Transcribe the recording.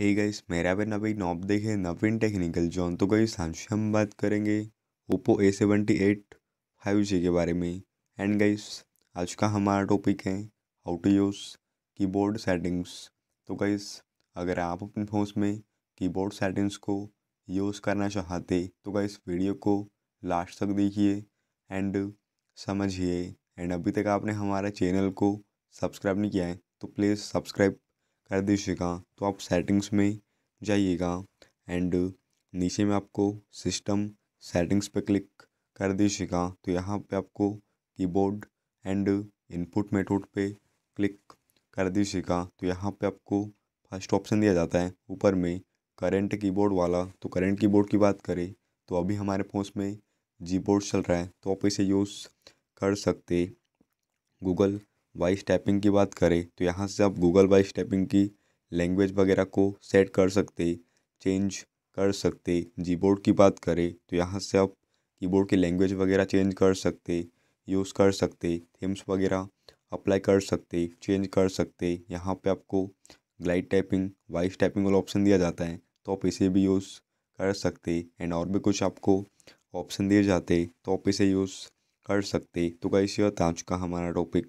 hey guys मेरा भी नवीन knob देखे नवीन टेक्निकल जॉन तो गई आज हम बात करेंगे Oppo A seventy eight five G के बारे में एंड गाइस आज का हमारा टॉपिक है how to use keyboard settings तो गाइस अगर आप अपने फोन में कीबोर्ड सेटिंग्स को यूज़ करना चाहते तो गाइस वीडियो को लास्ट तक देखिए एंड समझिए एंड अभी तक आपने हमारे चैनल को सब्सक्राइब नहीं किया है तो प्लीज़ सब्सक्राइब कर दीजिएगा तो आप सेटिंग्स में जाइएगा एंड नीचे में आपको सिस्टम सेटिंग्स पर क्लिक कर दीजिएगा तो यहाँ पे आपको कीबोर्ड एंड इनपुट मेथड पे क्लिक कर दीजिएगा तो यहाँ पे आपको फर्स्ट ऑप्शन दिया जाता है ऊपर में करेंट कीबोर्ड वाला तो करेंट कीबोर्ड की बात करें तो अभी हमारे फोन में जी बोर्ड चल रहा है तो आप इसे यूज़ कर सकते गूगल वाइस टैपिंग की बात करें तो यहाँ से आप गूगल वाइस टैपिंग की लैंग्वेज वगैरह को सेट कर सकते चेंज कर सकते जीबोर्ड की बात करें तो यहाँ से आप कीबोर्ड की लैंग्वेज वगैरह चेंज कर सकते यूज़ कर सकते थीम्स वगैरह अप्लाई कर सकते चेंज कर सकते यहाँ पे आपको ग्लाइड टाइपिंग वाइस टाइपिंग वाला ऑप्शन दिया जाता है तो आप इसे भी यूज़ कर सकते एंड और भी कुछ आपको ऑप्शन दिए जाते तो आप इसे यूज़ कर सकते तो कैसे होता आज का हमारा टॉपिक